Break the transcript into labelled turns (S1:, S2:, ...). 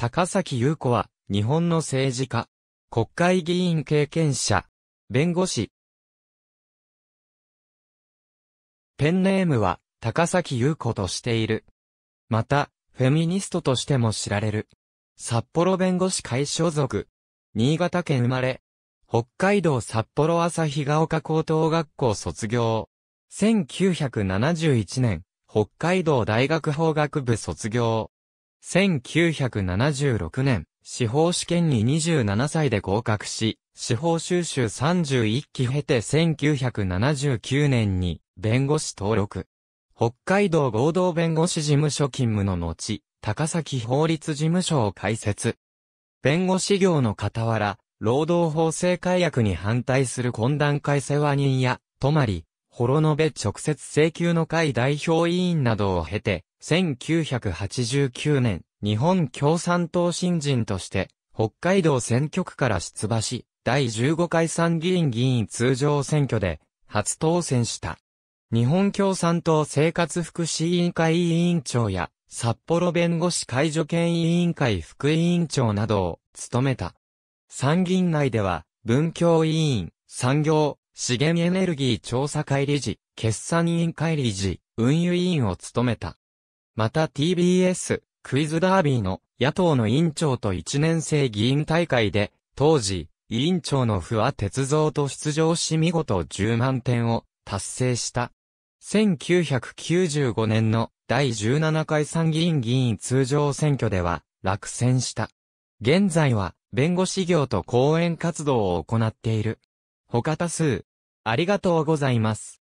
S1: 高崎優子は、日本の政治家、国会議員経験者、弁護士。ペン
S2: ネームは、高崎優子としている。また、フェミニストとしても知られる。札幌弁護士会所属。新潟県生まれ。北海道札幌日が丘高等学校卒業。1971年、北海道大学法学部卒業。1976年、司法試験に27歳で合格し、司法修習31期経て1979年に弁護士登録。北海道合同弁護士事務所勤務の後、高崎法律事務所を開設。弁護士業の傍ら、労働法制改悪に反対する懇談会世話人や、泊まり、幌延直接請求の会代表委員などを経て、1989年、日本共産党新人として、北海道選挙区から出馬し、第15回参議院議員通常選挙で、初当選した。日本共産党生活福祉委員会委員長や、札幌弁護士解除権委員会副委員長などを務めた。参議院内では、文教委員、産業、資源エネルギー調査会理事、決算委員会理事、運輸委員を務めた。また TBS クイズダービーの野党の委員長と1年生議員大会で、当時、委員長の不破鉄造と出場し見事10万点を達成した。1995年の第17回参議院議員通常選挙では落選した。現在は弁護士業と講演活動を行っている。他多数。ありがとうございます。